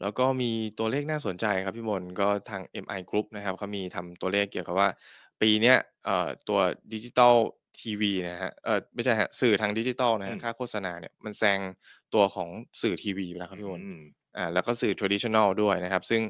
แล้วก็มีตัวเลขน่าสนใจครับพี่มนก็ทาง MI Group นะครับเขามีทำตัวเลขเกี่ยวกับว่า ปีนี้ตัวดิจิตอลทีวีนะฮะไม่ใช่ฮะสื่อทางดิจิตอลนะฮะค่าโฆษณาเนี่ยมันแซงตัวของสื่อทีวีไปแล้วครับพี่มนอ่าแล้วก็สื่อทรดิช t นลด้วยนะครับ ซึ่ง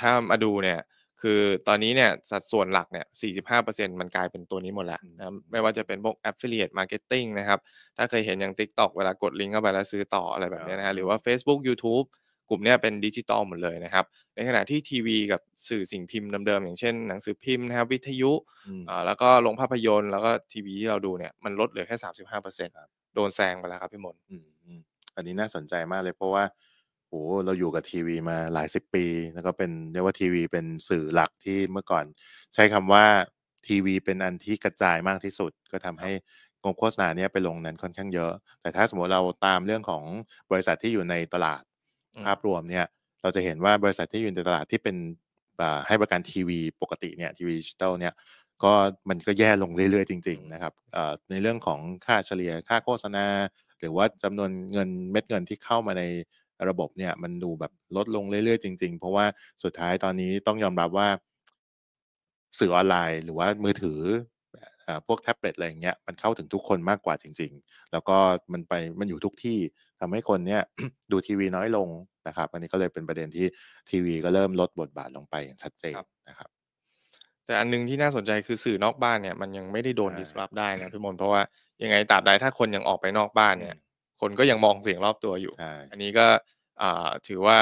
ถ้ามาดูเนี่ย คือตอนนี้เนี่ย สัดส่วนหลักเนี่ย 45%มันกลายเป็นตัวนี้หมดแล้วนะไม่ว่าจะเป็นพวก affiliate marketing นะครับถ้าเคยเห็นอย่าง TikTok เวลากดลิงก์เข้าไปแล้วซื้อต่ออะไรแบบนี้นะฮะหรือว่า Facebook YouTube กลุ่มนี้เป็นดิจิตอลหมดเลยนะครับ ในขณะที่ทีวีกับสื่อสิ่งพิมพ์เดิมๆอย่างเช่นหนังสือพิมพ์นะครับวิทยุ แล้วก็ลงภาพยนตร์แล้วก็ทีวีที่เราดูเนี่ยมันลดเหลือแค่สามสิบห้าเปอร์เซ็นต์โดนแซงไปแล้วครับพี่มนอันนี้น่าสนใจมากเลยเพราะว่าโหเราอยู่กับทีวีมาหลายสิบปี แล้วก็เป็นเรียกว่าทีวีเป็นสื่อหลักที่เมื่อก่อน ใช้คำว่าทีวีเป็นอันที่กระจายมากที่สุด ก็ทำให้งบโฆษณาเนี่ยไปลงนั้นค่อนข้างเยอะ แต่ถ้าสมมติเราตามเรื่องของบริษัทที่อยู่ในตลาดภาพรวมเนี่ย เราจะเห็นว่าบริษัทที่อยู่ในตลาดที่เป็นให้บริการทีวี ปกติเนี่ย ทีวีดิจิตอลเนี่ย ก็มันก็แย่ลงเรื่อยๆจริงๆนะครับ ในเรื่องของค่าเฉลี่ยค่าโฆษณา หรือว่าจำนวนเงินเม็ดเงินที่เข้ามาในระบบเนี่ย มันดูแบบลดลงเรื่อยๆจริงๆเพราะว่าสุดท้ายตอนนี้ต้องยอมรับว่าสื่อออนไลน์หรือว่ามือถือพวกแท็บเล็ตอะไรเงี้ยมันเข้าถึงทุกคนมากกว่าจริงๆ แล้วก็มันไปมันอยู่ทุกที่ทำให้คนเนี้ยดูทีวีน้อยลงนะครับ อันนี้ก็เลยเป็นประเด็นที่ ทีวีก็เริ่มลดบทบาทลงไปอย่างชัดเจนนะครับแต่อันนึงที่น่าสนใจคือสื่อนอกบ้านเนี่ย มันยังไม่ได้โดนดิสรับได้นะพี่มนเพราะว่า ยังไงตราบใดถ้าคนยังออกไปนอกบ้านเนี่ย คนก็ยังมองเสียงรอบตัวอยู่ อันนี้ก็ถือว่า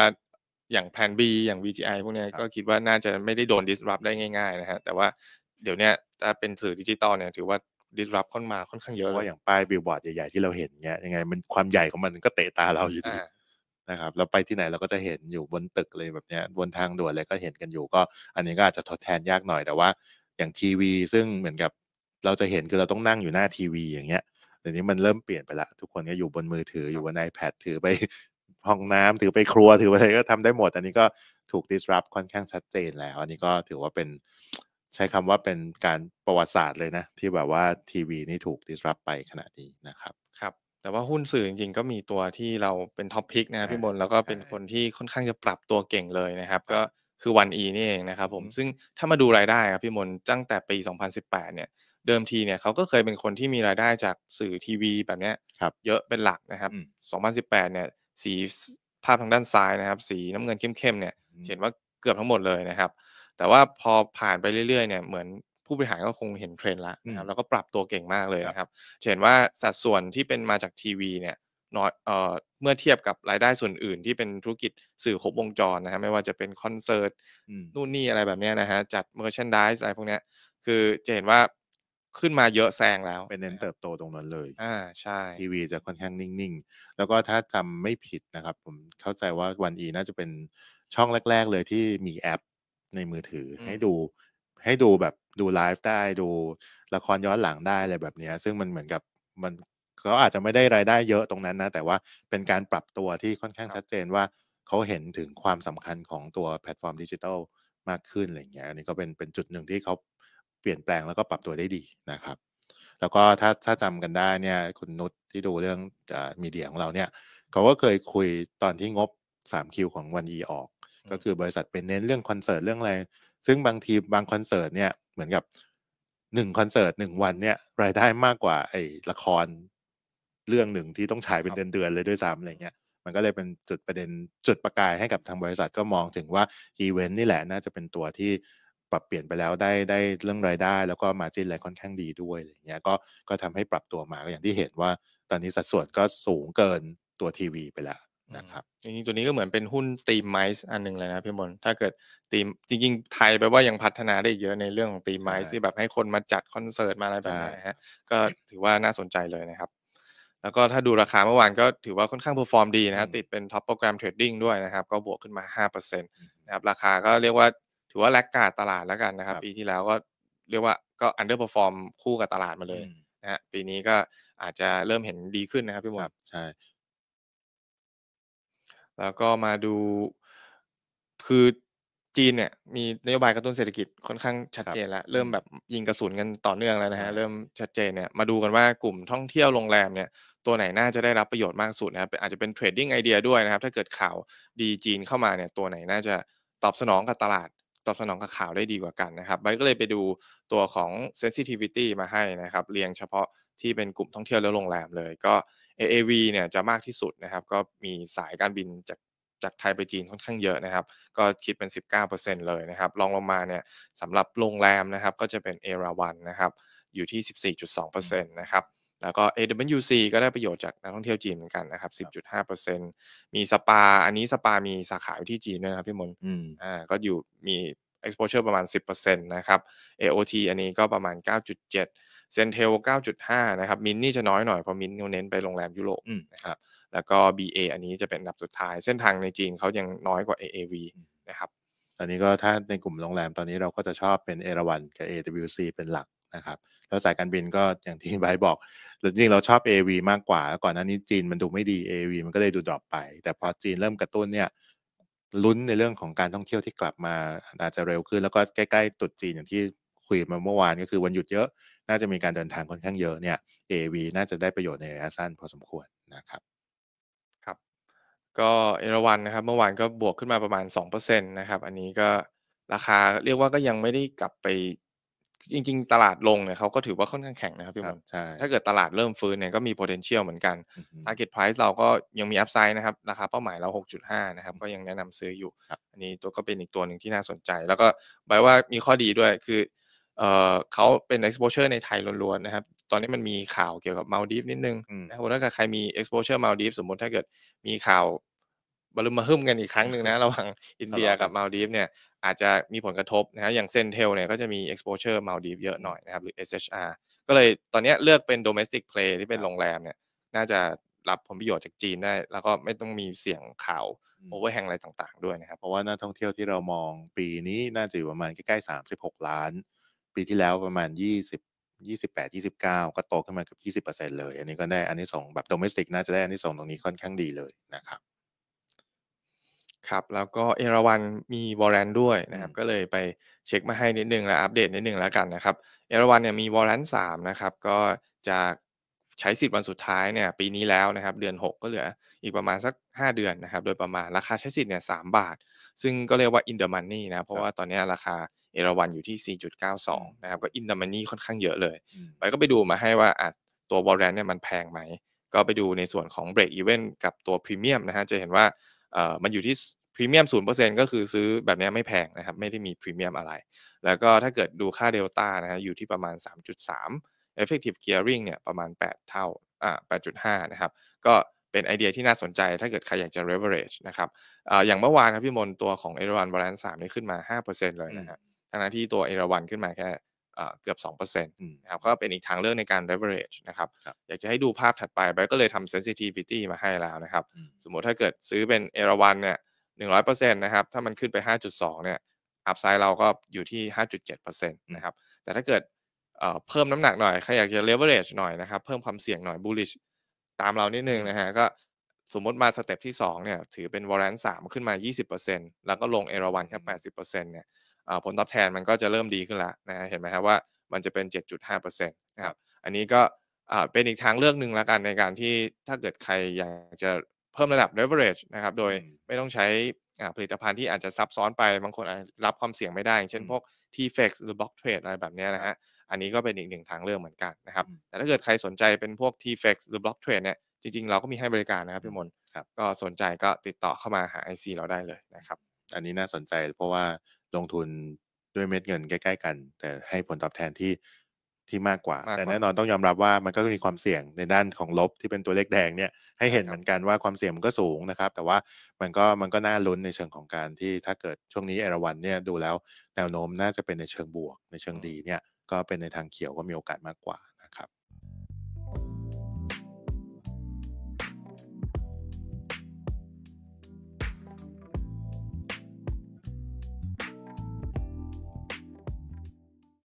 อย่างแพลน B อย่าง VGI พวกนี้ก็คิดว่าน่าจะไม่ได้โดน disrupt ได้ง่ายๆนะฮะแต่ว่าเดี๋ยวนี้ถ้าเป็นสื่อดิจิตอลเนี่ยถือว่าดิสรับค่อนมาค่อนข้างเยอะเว่าอย่างป้ายบิลบอร์ดใหญ่ๆที่เราเห็นเนี่ยยังไงมันความใหญ่ของมันก็เตะตาเราอยู่ดีนะครับ เราไปที่ไหนเราก็จะเห็นอยู่บนตึกเลยแบบนี้บนทางด่วนเลยก็เห็นกันอยู่ ก็ อันนี้ก็อาจจะทดแทนยากหน่อย แต่ว่า อย่างทีวี ซึ่งเหมือนกับเราจะเห็นคือเราต้องนั่งอยู่หน้าทีวีอย่างเงี้ยเดี๋ยวนี้มันเริ่มเปลี่ยนไปละทุกคนก็อยู่บนมือถืออยู่บน iPad ถือไปห้องน้ำ ถือไปครัวถือไปอะไรก็ทำได้หมด อันนี้ก็ถูก disrupt ค่อนข้างชัดเจนแล้วอันนี้ก็ถือว่าเป็นใช้คำว่าเป็นการประวัติศาสตร์เลยนะ ที่แบบว่าทีวีนี่ถูกดิสรับไปขนาดนี้นะครับ ครับ แต่ว่าหุ้นสื่อจริงๆ ก็มีตัวที่เราเป็นท็อปพิกนะพี่บนแล้วก็เป็นคนที่ค่อนข้างจะปรับตัวเก่งเลยนะครับ ก็คือวันอีนี่เองนะครับผมซึ่งถ้ามาดูรายได้ครับ พี่มนตั้งแต่ปี 2018 เนี่ย เดิมทีเนี่ยเขาก็เคยเป็นคนที่มีรายได้จากสื่อทีวี แบบเนี้ยเยอะเป็นหลักนะครับ 2018เนี่ยสีภาพทางด้านซ้ายนะครับ สีน้ำเงินเข้มๆเนี่ยเห็นว่าเกือบทั้งหมดเลยนะครับแต่ว่าพอผ่านไปเรื่อย ๆเนี่ยเหมือนผู้บริหารก็คงเห็นเทรนด์ละนะครับแล้วก็ปรับตัวเก่งมากเลยนะครับเห็นว่าสัดส่วนที่เป็นมาจากทีวีเนี่ยน้อยเอ่อเมื่อเทียบกับรายได้ส่วนอื่นที่เป็นธุรกิจสื่อครบวงจรนะฮะไม่ว่าจะเป็นคอนเสิร์ตนู่นนี่อะไรแบบนี้นะฮะจัดเมอร์เชนดิสอะไรพวกนี้คือจะเห็นว่าขึ้นมาเยอะแซงแล้ว เป็นเน้นเติบโตตรงนั้นเลยอ่าใช่ทีวีจะค่อนข้างนิ่งๆแล้วก็ถ้าจำไม่ผิดนะครับผมเข้าใจว่าวันอีน่าจะเป็นช่องแรกๆ เลยที่มีแอปในมือถือให้ดูให้ดูแบบดูไลฟ์ได้ดูละครย้อนหลังได้ อะไรแบบนี้ ซึ่งมันเหมือนกับมันเขาอาจจะไม่ได้รายได้เยอะตรงนั้นนะ แต่ว่าเป็นการปรับตัวที่ค่อนข้างชัดเจนว่า เขาเห็นถึงความสำคัญของตัวแพลตฟอร์มดิจิทัลมากขึ้นอะไรเงี้ยอันนี้ก็เป็นเป็นจุดหนึ่งที่เขาเปลี่ยนแปลงแล้วก็ปรับตัวได้ดีนะครับ แล้วก็ถ้าถ้าจำกันได้เนี่ยคุณนุชที่ดูเรื่องมีเดียของเราเนี่ยเขาก็เคยคุยตอนที่งบ3คิวของวันอีออกก็คือบริษัทเป็นเน้นเรื่องคอนเสิร์ตเรื่องอะไรซึ่งบางทีบางคอนเสิร์ตเนี่ยเหมือนกับหนึ่งคอนเสิร์ตหนึ่งวันเนี่ยรายได้มากกว่า ไอ้ละครเรื่องหนึ่งที่ต้องฉายเป็นเดือนๆเลยด้วยซ้ำอะไรเงี้ยมันก็เลยเป็นจุดประเด็นจุดประกายให้กับทางบริษัทก็มองถึงว่าอีเวนต์นี่แหละน่าจะเป็นตัวที่ปรับเปลี่ยนไปแล้วได้ได้เรื่องรายได้ แล้วก็มาจิ้นอะไรค่อนข้างดีด้วยอะไรเงี้ยก็ก็ทำให้ปรับตัวมาก็อย่างที่เห็นว่า ตอนนี้สัดส่วนก็สูงเกินตัวทีวีไปแล้วนะครับจริงๆตัวนี้ก็เหมือนเป็นหุ้นตีมไมซ์อันหนึ่งเลยนะพี่มอลถ้าเกิดตีมจริงๆ ไทยแปลว่ายังพัฒนาได้อีกเยอะในเรื่องของตีมไมซ์ที่แบบให้คนมาจัดคอนเสิร์ตมาอะไรแบบนี้ฮะก็ถือว่าน่าสนใจเลยนะครับ แล้วก็ถ้าดูราคาเมื่อวานก็ถือว่าค่อนข้างเพอร์ฟอร์มดีนะฮะติดเป็นท็อปโปรแกรมเทรดดิ้งด้วยนะครับ ก็บวกขึ้นมา5%นะครับ ราคาก็เรียกว่าถือว่าแลกกาดตลาดแล้วกันนะครับ ปีที่แล้วก็เรียกว่าก็อันเดอร์เพอร์ฟอร์มคู่กับตลาดมาเลยนะฮะปีนี้ก็อาจจะเริ่มเห็นดีขึ้นนะครับพี่มอลใช่แล้วก็มาดูคือจีนเนี่ยมีนโยบายกระตุ้นเศรษฐกิจค่อนข้างชัดเจนแล้ว เริ่มแบบยิงกระสุนกันต่อเนื่องแล้วนะฮะ เริ่มชัดเจนเนี่ยมาดูกันว่ากลุ่มท่องเที่ยวโรงแรมเนี่ยตัวไหนน่าจะได้รับประโยชน์มากสุดนะครับอาจจะเป็นเทรดดิ้งไอเดียด้วยนะครับ ถ้าเกิดข่าวดีจีนเข้ามาเนี่ย ตัวไหนน่าจะตอบสนองกับตลาด ตอบสนองกับข่าวได้ดีกว่ากันนะครับไบก็เลยไปดูตัวของ sensitivity มาให้นะครับ เรียงเฉพาะที่เป็นกลุ่มท่องเที่ยวและโรงแรมเลยก็ AAV เนี่ยจะมากที่สุดนะครับ ก็มีสายการบินจากจากไทยไปจีนค่อนข้างเยอะนะครับ ก็คิดเป็น 19%เลยนะครับ รองลงมาเนี่ยสำหรับโรงแรมนะครับก็จะเป็นเอราวันนะครับอยู่ที่ 14.2%นะครับ แล้วก็ AWC ก็ได้ประโยชน์จากนักท่องเที่ยวจีนเหมือนกันนะครับ 10.5%มีสปาอันนี้สปา มีสาขาอยู่ที่จีนด้วยนะครับ พี่มนอ่า ก็อยู่มี exposure ประมาณ 10%นะครับ AOT อันนี้ก็ประมาณ 9.7เซนเทล 9.5 นะครับ มินนี่จะน้อยหน่อย เพราะมินเขาเน้นไปโรงแรมยุโรปนะครับ แล้วก็ BA อันนี้จะเป็นอันดับสุดท้าย เส้นทางในจีนเขายังน้อยกว่า AAV นะครับ ตอนนี้ก็ถ้าในกลุ่มโรงแรมตอนนี้เราก็จะชอบเป็นเอราวันกับ AWC เป็นหลักนะครับ แล้วสายการบินก็อย่างที่ไบบอกจริงๆเราชอบ AV มากกว่าก่อนหน้านี้จีนมันดูไม่ดี AV มันก็เลยดูดรอปไป แต่พอจีนเริ่มกระตุ้นเนี่ย ลุ้นในเรื่องของการท่องเที่ยวที่กลับมาอาจจะเร็วขึ้น แล้วก็ใกล้ๆตุดจีนอย่างที่คุยมาเมื่อวานก็คือวันหยุดเยอะ น่าจะมีการเดินทางค่อนข้างเยอะเนี่ย AV น่าจะได้ประโยชน์ในระยะสั้นพอสมควรนะครับครับก็เอราวันนะครับเมื่อวานก็บวกขึ้นมาประมาณ 2%นะครับ อันนี้ก็ราคาเรียกว่าก็ยังไม่ได้กลับไปจริง ๆ ตลาดลงเนี่ยเขาก็ถือว่าค่อนข้างแข็งนะครับพี่มนถ้าเกิดตลาดเริ่มฟื้นเนี่ยก็มี potential เหมือนกัน target price เราก็ยังมี upside นะครับราคาเป้าหมายเรา6.5นะครับก็ยังแนะนำซื้ออยู่ อันนี้ตัวก็เป็นอีกตัวหนึ่งที่น่าสนใจ แล้วก็บายว่ามีข้อดีด้วยคืเขาเป็น exposure ในไทยล้วนๆ นะครับ ตอนนี้มันมีข่าวเกี่ยวกับมาลดีฟนิดนึงนะครับถ้าใครมี exposure มาลดีฟสมมติถ้าเกิดมีข่าวบลุมมาฮึ่มกันอีกครั้งหนึ่งนะ ระหว่างอินเดียกับมาลดีฟเนี่ยอาจจะมีผลกระทบนะอย่างเซนเทลเนี่ยก็จะมี exposure มาลดีฟเยอะหน่อยนะครับ หรือ SHR ก็เลยตอนนี้เลือกเป็น domestic play ที่เป็นโรงแรมเนี่ย น่าจะรับผลประโยชน์จากจีนได้ แล้วก็ไม่ต้องมีเสี่ยงข่าวโอเวอร์แฮงอะไรต่าง ๆ ด้วยนะครับ เพราะว่านักท่องเที่ยวที่เรามองปีนี้น่าจะอยู่ประมาณใกล้ๆ36 ล้านปีที่แล้วประมาณ 20 28 29 ก็โตขึ้นมากับ 20%เลย อันนี้ก็ได้อันนี้ส่งแบบโดเมสติกน่าจะได้อันนี้ส่งตรงนี้ค่อนข้างดีเลยนะครับ ครับ แล้วก็เอราวันมีวอล์เลนด้วยนะครับ ก็เลยไปเช็คมาให้นิดนึงและอัปเดตนิดนึงแล้วกันนะครับ เอราวันเนี่ยมีวอล์เลนสามนะครับ ก็จะใช้สิทธิ์วันสุดท้ายเนี่ยปีนี้แล้วนะครับเดือน 6 ก็เหลืออีกประมาณสัก 5 เดือนนะครับโดยประมาณราคาใช้สิทธิ์เนี่ยสบาท ซึ่งก็เรียกว่าอินเดอร์มันนี่นะเพราะว่าตอนนี้ราคาเอราวันอยู่ที่ 4.92 นะครับ ก็อินเดอร์มันนี่ค่อนข้างเยอะเลย ไปก็ไปดูมาให้ว่าตัววอลเลนเนี่ยมันแพงไหม ก็ไปดูในส่วนของเบรกอีเวนต์กับตัวพรีเมียมนะฮะจะเห็นว่ามันอยู่ที่พรีเมียมศูนย์เปอร์เซ็นต์ก็คือซื้อแบบนี้ไม่แพงนะครับไม่ได้มีพรีเมียมอะไร แล้วก็ถ้าเกิดดูค่าเดลต้านะฮะอยู่ที่ประมาณ3.3 effective gearing เนี่ยประมาณ 8 เท่าอ่า8.5 นะครับ ก็เป็นไอเดียที่น่าสนใจถ้าเกิดใครอยากจะ leverage นะครับออย่างเมื่อวานครับพี่มนตัวของเอราวันบรันสามนี่ขึ้นมา 5%เลยนะฮะทั้งนั้นที่ตัวเอราวันขึ้นมาแค่เกือบ2%นะครับ ก็เป็นอีกทางเลือกในการ leverage นะครับรบอยากจะให้ดูภาพถัดไป ไปก็เลยทำ sensitivity มาให้แล้วนะครับ สมมติถ้าเกิดซื้อเป็นเอราวันเนี่ย 100%นะครับ ถ้ามันขึ้นไป 5.2เนี่ยอัพไซด์เราก็อยู่ที่ 5.7%นะครับแต่ถ้าเกิดเพิ่มน้ำหนักหน่อย ใครอยากจะ leverage หน่อยนะครับ เพิ่มความเสี่ยงหน่อย bullish ตามเรานิดนึงนะฮะ ก็สมมติมาสเต็ปที่2เนี่ย ถือเป็น warrant 3ขึ้นมา 20%แล้วก็ลงเอราวันแค่แปเนี่ยผลตอบแทนมันก็จะเริ่มดีขึ้นละนะเห็นไหมครัว่ามันจะเป็น 7.5%นะครับ อันนี้ก็เป็นอีกทางเลือกหนึ่งละกันในการที่ถ้าเกิดใครอยากจะเพิ่มระดับ leverage นะครับ โดยไม่ต้องใช้ผลิตภัณฑ์ที่อาจจะซับซ้อนไป บางคนรับความเสี่ยงไม่ได้เช่นพวก t f e x หรือ block trade อะไรแบบนี้นะฮะอันนี้ก็เป็นอีกหนึ่งทางเลือกเหมือนกันนะครับ แต่ถ้าเกิดใครสนใจเป็นพวก t f e x หรือ Block Trade เนี่ยจริง ๆ เราก็มีให้บริการนะครับ พี่มนครับก็สนใจก็ติดต่อเข้ามาหา IC เราได้เลยนะครับ อันนี้น่าสนใจเพราะว่าลงทุนด้วยเม็ดเงินใกล้ ๆ กัน แต่ให้ผลตอบแทนที่ที่มากกว่า แต่แน่นอนต้องยอมรับว่ามันก็มีความเสี่ยงในด้านของลบ ที่เป็นตัวเลขแดงเนี่ยให้เห็นเหมือนกันว่าความเสี่ยงมันก็สูงนะครับ แต่ว่ามันก็มันก็น่าลุ้นในเชิงของการที่ถ้าเกิดช่วงนี้เอราวันเนี่ยดูแล้วแนวโน้มน่าจะเป็นในเชิงบวก ในเชิงดีเนี่ยก็เป็นในทางเขียวก็มีโอกาสมากกว่านะครับ